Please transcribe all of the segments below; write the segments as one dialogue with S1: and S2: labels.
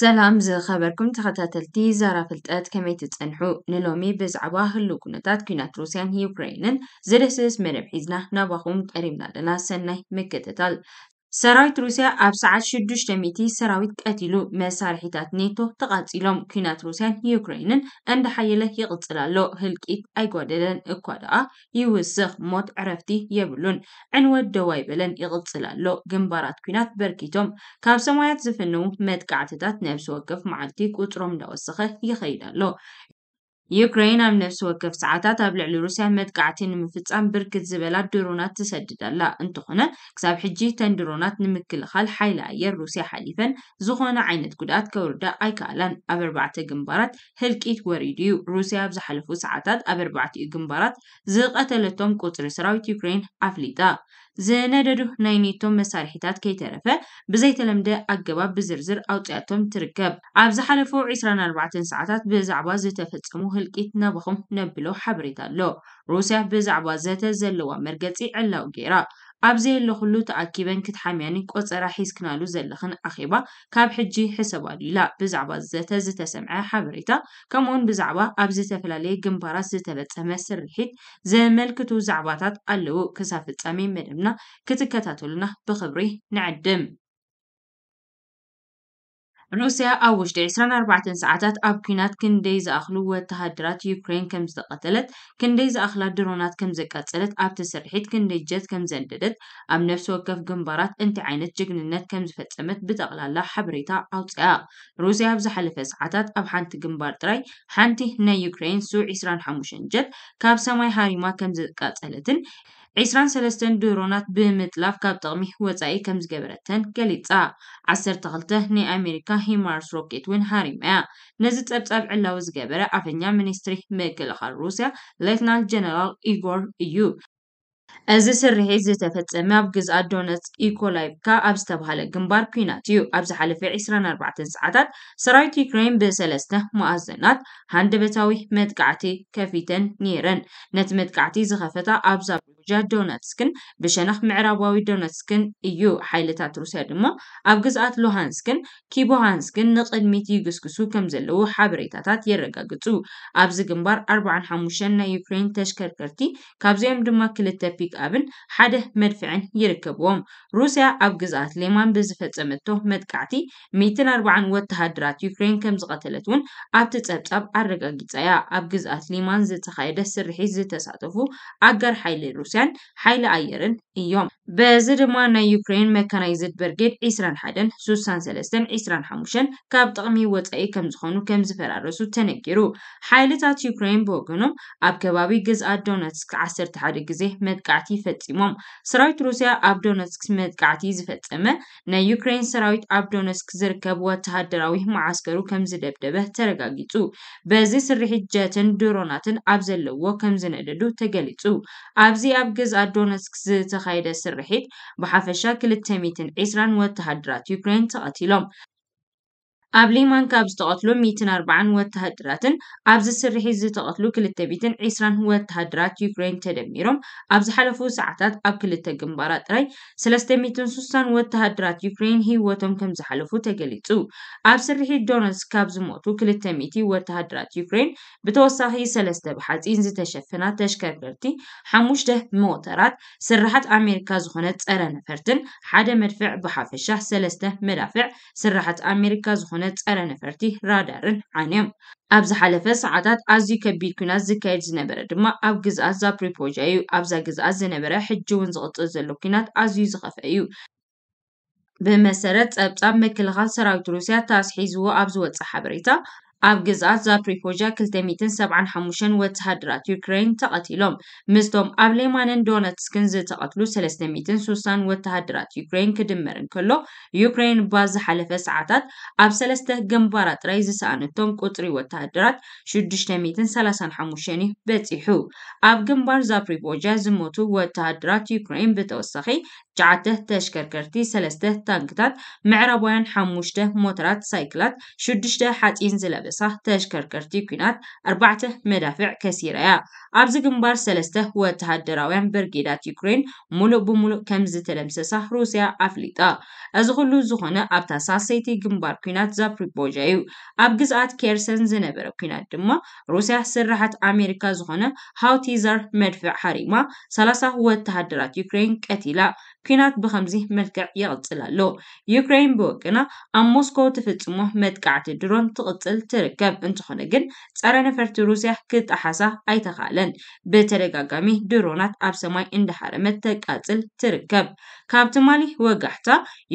S1: ሰላም ዝኸበርኩም ተኸታተልቲ ዛራ ፍልጠት ከመይ ትፀንሑ ንሎሚ ብዛዕባ ህሉ ኩነታት ኩናት ሩስያን ዩክሬንን ዝደስስ መደብ ሒዝና ናባኹም ቀሪብና ኣለና ሰናይ ምክትታል ሰራዊት ሩስያ ኣብ ሰዓት 600 ሰራዊት ቀቲሉ መሳርሒታት ኔቶ ተቓፂሎም ኩናት ሩስያን ዩክሬንን እንዳሓየለ ይቕፅል ኣሎ ህልቂት ኣይጓደለን እኳ ደኣ ይውስኽ ሞት ዕረፍቲ የብሉን ዕንወት ደዋ ይበለን ይቕፅል ኣሎ ግንባራት ኩናት በርኪቶም ካብ ሰማያት ዝፍንዉ መጥቃዕትታት ነብሲ ወከፍ መዓልቲ ቁፅሮም እንዳወሰኸ ይኸይድ ኣሎ ዩክሬን ኣብ ነፍሲ ወከፍ ሰዓታት ኣብ ልዕሊ ሩስያ መጥቃዕቲ ንምፍፃም ብርክት ዝበላ ድሮናት ትሰድድ ኣላ እንትኾነ ክሳብ ሕጂ እተን ድሮናት ንምክልኻል ሓይሊ ኣየር ሩስያ ሓሊፈን ዝኾነ ዓይነት ጉድኣት ከውርዳ ኣይከኣላን ኣብ ኣርባዕተ ግንባራት ህልቂት ወሪዱ እዩ ሩስያ ኣብ ዝሓለፉ ሰዓታት ኣብ ኣርባዕቲኡ ግንባራት ዝቐተለቶም ቁፅሪ ሰራዊት ዩክሬን ኣፍሊጣ ዝነደዱ ናይ ኔቶም መሳርሒታት ከይተረፈ ብዘይተለምደ ኣገባብ ብዝርዝር ኣውፅያቶም ትርከብ ኣብ ዝሓለፉ 24 ሰዓታት ብዛዕባ ዝተፈፀሙ ህልቂት ናባኹም ነብሎ ሓበሬታ ኣሎ ሩስያ ብዛዕባ ዘተ ዘለዋ መርገፂ ዕላው ገይራ ኣብዘየ ኣለኹሉ ተኣኪበን ክትሓምያንን ቆፀራ ሒዝክናሉ ዘለኽን ኣኼባ ካብ ሕጂ ሕሰባሉ ኢላ ብዛዕባ ዘተ ዝተሰምዐ ሓበሬታ ከምኡውን ብዛዕባ ኣብ ዝተፈላለየ ግንባራት ዝተለፀመ ስርሒት ዘመልክቱ ዛዕባታት ኣለዉ ክሳብ ፍጻሜ መደብና ክትከታተሉና ብኽብሪ ንዕድም روسيا أوجد وجدي أربعة ساعتات أب كينات كن ديز أخلو وتهدرات يوكرين كم زقتلت كن ديز زأخلا درونات كم زقتلت أب تسرحيت كن جت كم زنددت أم نفس وقف جنبارات انت عينت ججننت كم زفتمت زفتسمت بتقلالا حبريتا أو تساق روسيا في ساعتات أب حانت جنبار تري حانتي هنا يوكرين سو عسران حموشن كاب سماي هاري ما كم زقتلتن 23 ድሮናት ብምጥላፍ ካብ ጥቕሚ ወፃኢ ከም ዝገበረተን ገሊጻ 12 ናይ ኣሜሪካ ሂማርስ ሮኬት እውን ሃሪምያ ነዚ ጸብጻብ ዕላዊ ዝገበረ ኣፈኛ ሚኒስትሪ ምክልኻል ሩስያ ሌትናንት ጀነራል ኢጎር እዩ እዚ ስርሒት ዝተፈጸመ ኣብ ግዝኣት ዶነትስክ ኢኮላይቭካ ኣብ ዝተባህለ ግንባር ኩናት እዩ ኣብ ዝሓለፈ 24 ሰዓታት ሰራዊት ዩክሬን ብሰለስተ መኣዘናት ሃንደበታዊ መጥቃዕቲ ከፊተን ነይረን ነቲ መጥቃዕቲ ዝኸፈታ ኣብዛ ጃ ዶነትስክን ብሸነኽ ምዕራባዊ ዶነትስክን እዩ ሓይልታት ሩስያ ድማ ኣብ ግዝኣት ሉሃንስክን ኪቦሃንስክን ንቕድሚት ይግስግሱ ከም ዘለዉ ሓበሬታታት የረጋግፁ ኣብዚ ግንባር 45 ናይ ዩክሬን ተሽከርከርቲ ካብዚኦም ድማ ክልተ ፒክኣብን ሓደ መድፍዕን ይርከብዎም ሩስያ ኣብ ግዝኣት ሌማን ብዝፈፀመቶ መጥቃዕቲ 140 ወተሃድራት ዩክሬን ከም ዝቐተለት እውን ኣብቲ ፀብጻብ ኣረጋጊፀ እያ ኣብ ግዝኣት ሊማን ዝተኻየደ ስርሒት ዝተሳተፉ ኣጋር ሓይሊ ሩስያ ሸን ሓይሊ ኣየርን እዮም በዚ ድማ ናይ ዩክሬን መካናይዝድ ብርጌድ 21 63 ካብ ጥቕሚ ወፃኢ ከም ዝኾኑ ከም ዝፈራረሱ ተነጊሩ ሓይልታት ዩክሬን ብወገኖም ኣብ ከባቢ ግዝኣ ዶነትስክ 11 ግዜ መጥቃዕቲ ፈፂሞም ሰራዊት ሩስያ ኣብ ዶነትስክ መጥቃዕቲ ዝፈፀመ ናይ ዩክሬን ሰራዊት ኣብ ዶነትስክ ዝርከብ ወተሃደራዊ መዓስከሩ ከም ዝደብደበ ተረጋጊፁ በዚ ስርሒት ጀትን ድሮናትን ኣብ ዘለዎ ከም ዝነደዱ ተገሊፁ ኣብዚ ኣብ ገዛ ዶነስክ ዝተኻየደ ስርሒት ብሓፈሻ 220 ወተሃደራት ዩክሬን ተቐቲሎም ኣብ ሌማን ካብ ዝተቐትሉ 140 ወተሃድራትን ኣብ ዝስርሒት ዝተቐትሉ 220 ወተሃድራት ዩክሬን ተደሚሮም ኣብ ዝሓለፉ ሰዓታት ኣብ ክልተ ግንባራት ጥራይ 360 ወተሃድራት ዩክሬን ህይወቶም ከም ዝሓለፉ ተገሊጹ ኣብ ስርሒት ዶነስ ካብ ዝሞቱ 200 ወተሃድራት ዩክሬን ብተወሳኺ ሰለስተ ብሓፂን ዝተሸፈና ተሽከርከርቲ ሓሙሽተ ሞተራት ስራሓት ኣሜሪካ ዝኾነ ፀረ ነፈርትን ሓደ መድፍዕ ብሓፈሻ ሰለስተ መዳፍዕ ስራሓት ኣሜሪካ ዝኾነ ዝኾነ ፀረ ነፈርቲ ራዳርን ዓንዮም ኣብ ዝሓለፈ ሰዓታት ኣዝዩ ከቢድ ኩናት ዝካየድ ዝነበረ ድማ ኣብ ግዝኣት ዛፕሪፖጃ እዩ ኣብዛ ግዝኣት ዝነበረ ሕጂ እውን ዝቕፅል ዘሎ ኩናት ኣዝዩ ዝኸፍአ እዩ ብመሰረት ፀብፃብ ምክልኻል ሰራዊት ሩስያ ተስሒዝዎ ኣብ ዝወፅእ ሓበሬታ ኣብ ግዝኣት ዛፖሪዥያ 275 ወተሃድራት ዩክሬን ተቐቲሎም ምስቶም ኣብ ሌማንን ዶነትስክን ዝተቐትሉ 360 ወተሃድራት ዩክሬን ክድመር እንከሎ ዩክሬን ባዝሓለፈ ሰዓታት ኣብ ሰለስተ ግንባራት ጥራይ ዝሰኣነቶም ቁፅሪ ወተሃድራት 635 በፂሑ ኣብ ግንባር ዛፖሪዥያ ዝሞቱ ወተሃድራት ዩክሬን ብተወሳኺ 9 ተሽከርከርቲ ሰለስተ ታንክታት ምዕራባውያን ሓሙሽተ ሞተራት ሳይክላት ሽዱሽተ ሓፂን ዝለበሳ ተሽከርከርቲ ኩናት ኣርባዕተ መዳፍዕ ከሲራ እያ ኣብዚ ግንባር ሰለስተ ወተሃደራውያን ብርጌዳት ዩክሬን ሙሉእ ብሙሉእ ከም ዝተለምሰሳ ሩስያ ኣፍሊጣ እዚ ኩሉ ዝኾነ ኣብታ ሳሰይቲ ግንባር ኩናት ዛፕሪቦዣ እዩ ኣብ ግዝኣት ኬርሰን ዝነበረ ኩናት ድማ ሩስያ ስራሓት ኣሜሪካ ዝኾነ ሃውቲዘር መድፍዕ ሓሪማ 30 ወተሃደራት ዩክሬን ቀቲላ ኩናት ብከምዚ መልክዕ ይቕፅል ኣሎ ዩክሬን ብወቅና ኣብ ሞስኮ ትፍፅሞ መጥቃዕቲ ድሮን ትቕፅል ትርከብ እንትኾነ ግን ፀረ ነፈርቲ ሩስያ ክጣሓሳ ኣይተኻእለን ብተደጋጋሚ ድሮናት ኣብ ሰማይ እንዳሓረመት ተቃፅል ትርከብ ካብ ትማሊ ወጋሕታ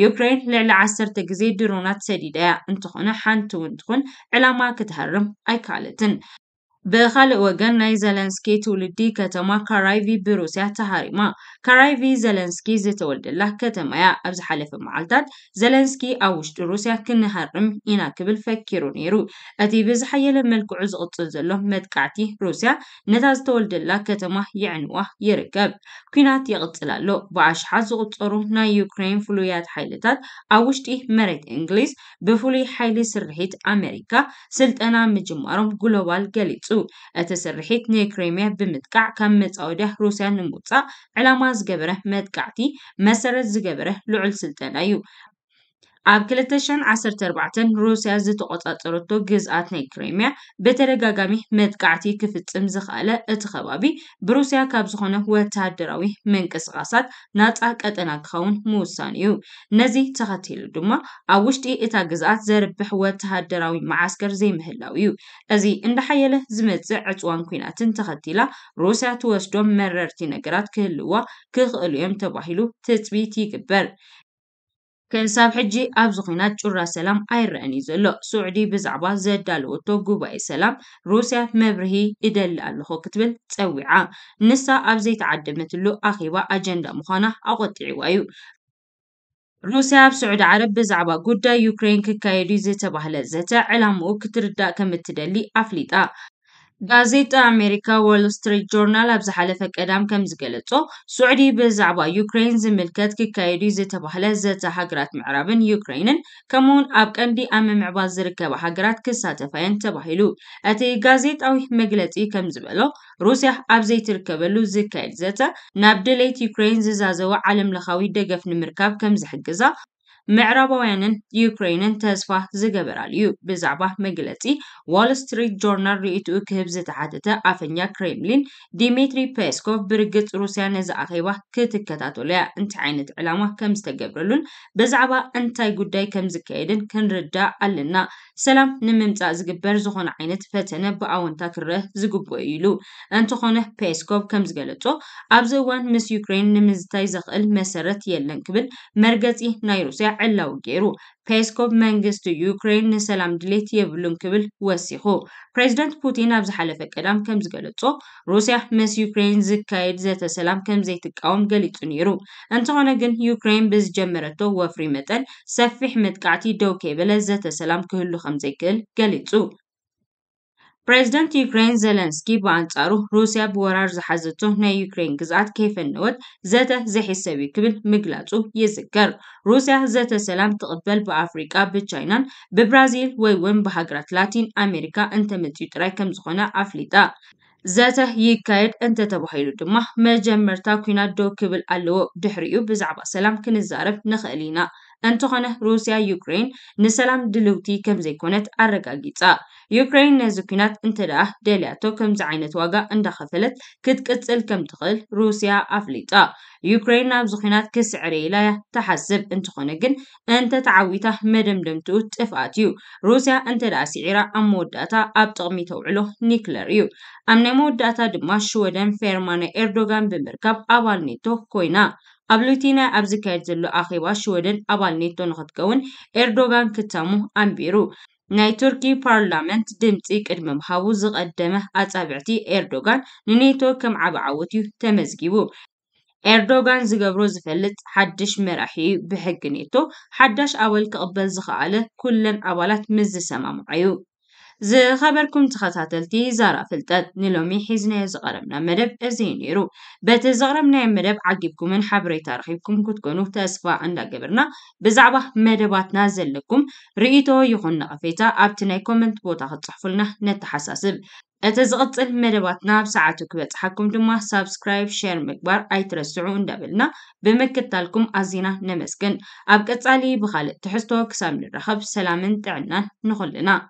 S1: ዩክሬን ልዕሊ ዓሰርተ ግዜ ድሮናት ሰዲዳያ እንትኾነ ሓንቲ እውን ትኹን ዕላማ ክትሃርም ኣይከኣለትን በኻልእ ወገን ናይ ዘለንስኪ ትውልዲ ከተማ ካራይቪ ብሩስያ ተሃሪማ ካራይቪ ዘለንስኪ ዝተወልደላ ከተማ እያ ኣብ ዝሓለፈ መዓልትታት ዘለንስኪ ኣብ ውሽጢ ሩስያ ክንሃርም ኢና ክብል ፈኪሩ ነይሩ እቲ ብዝሓየለ መልክዑ ዝቕፅል ዘሎ መጥቃዕቲ ሩስያ ነታ ዝተወልደላ ከተማ ይዕንዋ ይርከብ ኩናት ይቕፅል ኣሎ ብኣሽሓት ዝቑፀሩ ናይ ዩክሬን ፍሉያት ሓይልታት ኣብ ውሽጢ መሬት እንግሊዝ ብፍሉይ ሓይሊ ስርሒት ኣሜሪካ ስልጠና ምጅማሮም ግሎባል ገሊጹ ገፁ እቲ ስርሒት ንክሬምያ ብምጥቃዕ ካብ መፃ ሩስያ ንምውፃእ ዕላማ ዝገበረ መጥቃዕቲ መሰረት ዝገበረ ልዑል ስልጠና እዩ ኣብ 214 ሩስያ ዝተቆፃፀረቶ ግዝኣት ናይ ክሬምያ ብተደጋጋሚ መጥቃዕቲ ክፍፅም ዝኽኣለ እቲ ከባቢ ብሩስያ ካብ ዝኾነ ወታደራዊ መንቅስቃሳት ናፃ ቀጠና ክኸውን ምውሳን እዩ ነዚ ተኸቲሉ ድማ ኣብ ውሽጢ እታ ግዝኣት ዘርብሕ ወተሃደራዊ መዓስከር ዘይምህላው እዩ እዚ እንዳሓየለ ዝመፅእ ዕፅዋን ኩናትን ተኸቲላ ሩስያ ትወስዶም መረርቲ ነገራት ክህልዋ ክኽእሉ እዮም ተባሂሉ ትፅቢት ይግበር كنساب حجي أبزخينات جرى سلام عيراني زلو سعودي بزعبا زدالو توقو سلام روسيا مبرهي إدل اللخو كتبل تسويعا نسا أبزي تعدمت اللو أخيبا أجندا مخانا أغطي عوايو روسيا بسعود عرب بزعبا قدى يوكرين ككايري زيتا بحلة زيتا علامو كتردا كمتدلي أفليتا ጋዜጣ ኣሜሪካ ዋል ስትሪት ጆርናል ኣብ ዝሓለፈ ቀዳም ከም ዝገለጾ ስዑዲ ብዛዕባ ዩክሬን ዝምልከት ክካየዱ ዝተባህለ ዘተ ሃገራት ምዕራብን ዩክሬንን ከምኡውን ኣብ ቀንዲ ኣብ ምምዕባል ዝርከባ ሃገራት ክሳተፋየን ተባሂሉ እቲ ጋዜጣዊ መግለጺ ከም ዝበሎ ሩስያ ኣብ ዘይትርከበሉ ዝካየድ ዘተ ናብ ድሌት ዩክሬን ዝዛዘወ ዓለምለኻዊ ደገፍ ንምርካብ ከም ዝሕግዛ ምዕራባውያንን ዩክሬንን ተስፋ ዝገበራል እዩ ብዛዕባ መግለፂ ዋል ስትሪት ጆርናል ርእቱኡ ክህብ ዝተሓተተ ኣፈኛ ክሬምሊን ዲሚትሪ ፔስኮቭ ብርግፅ ሩስያ ነዚ ኣኼባ ክትከታተሉ እያ እንታይ ዓይነት ዕላማ ከም ዝተገብረሉን ብዛዕባ እንታይ ጉዳይ ከም ዝካየድን ክንርዳእ ኣለና ሰላም ንምምፃእ ዝግበር ዝኾነ ዓይነት ፈተነ ብኣወንታ ክረአ ዝግብኦ ኢሉ እንትኾነ ፔስኮቭ ከም ዝገለፆ ኣብዚ እዋን ምስ ዩክሬን ንምዝታይ ዘኽእል መሰረት የለን ክብል መርገፂ ናይ ሩስያ የዕላው ገይሩ ፔስኮቭ መንግስቲ ዩክሬን ንሰላም ድሌት የብሉን ክብል ወሲኹ ፕሬዚደንት ፑቲን ኣብ ዝሓለፈ ቀዳም ከም ዝገለጾ ሩስያ ምስ ዩክሬን ዝካየድ ዘተ ሰላም ከም ዘይትቃወም ገሊጹ ነይሩ እንተኾነ ግን ዩክሬን ብዝጀመረቶ ወፍሪ መጠን ሰፊሕ ምጥቃዕቲ ደው ከይበለ ዘተ ሰላም ክህሉ ከም ዘይክእል ገሊጹ ፕሬዚደንት ዩክሬን ዘለንስኪ ብኣንጻሩ ሩስያ ብወራር ዝሓዘቶ ናይ ዩክሬን ግዝኣት ከይፈነወት ዘተ ዘሒሰብ እዩ ክብል ምግላጹ ይዝከር ሩስያ ዘተ ሰላም ትቕበል ብኣፍሪቃ ብቻይናን ብብራዚል ወይ እውን ብሃገራት ላቲን ኣሜሪካ እንተመፅኡ ጥራይ ከም ዝኾነ ኣፍሊጣ ዘተ ይካየድ እንተተባሂሉ ድማ መጀመርታ ኩናት ዶ ክብል ኣለዎ ድሕሪኡ ብዛዕባ ሰላም ክንዛረብ ንኽእል ኢና እንተኾነ ሩስያ ዩክሬን ንሰላም ድልውቲ ከም ዘይኮነት ኣረጋጊጻ ዩክሬን ነዚ ኩናት እንተ ደኣ ደልያቶ ከምዚ ዓይነት ዋጋ እንዳኸፈለት ክትቅፅል ከም ትኽእል ሩስያ ኣፍሊጣ ዩክሬን ናብዚ ኩናት ክስዕር ኢላያ ተሓስብ እንተኾነ ግን እንተ ተዓዊታ መደምደምትኡ ጥፍኣት እዩ ሩስያ እንተ ደኣ ስዒራ ኣብ መወዳእታ ኣብ ጥቕሚ ተውዕሎ ኒክለር እዩ ኣብ ናይ መወዳእታ ድማ ሽወደን ፌርማነ ኤርዶጋን ብምርካብ ኣባል ኔቶ ኮይና ኣብ ናይ ኣብ ዝካየድ ዘሎ ኣኼባ ሽወደን ኣባል ኔቶ ንኽትከውን ኤርዶጋን ክተሙ ኣንቢሩ ናይ ቱርኪ ፓርላመንት ድምፂ ቅድሚ ምሃቡ ዝቐደመ ኣፃብዕቲ ኤርዶጋን ንኔቶ ከም ዓብ ዓወት እዩ ተመዝጊቡ ኤርዶጋን ዝገብሮ ዝፈልጥ ሓድሽ መራሒ እዩ ብሕጊ ኔቶ ሓዳሽ ኣባል ክቕበል ዝኸኣለ ኩለን ኣባላት ምስ እዩ زي خبركم تخصاتلتي زارا فلتت نلومي حزنا زغرمنا مدب أزينيرو بات زغرمنا مدب عقبكم من حبري ترحيبكم كتكونو تأسفا عند قبرنا بزعبه مدباتنا زلكم رئيتو يخون نقفيتا أبتناي كومنت بوتا خطصحفلنا نتحساسب እቲ ዝቕፅል መደባትና ብሰዓቱ ክበፅሓኩም ድማ ሳብስክራይብ ሸር ምግባር ኣይትረስዑ እንዳበልና ብምክታልኩም ኣዝና ነመስግን ኣብ ቀፃሊ ብካልእ ትሕዝቶ ክሳብ ንራኸብ ሰላምን ጥዕናን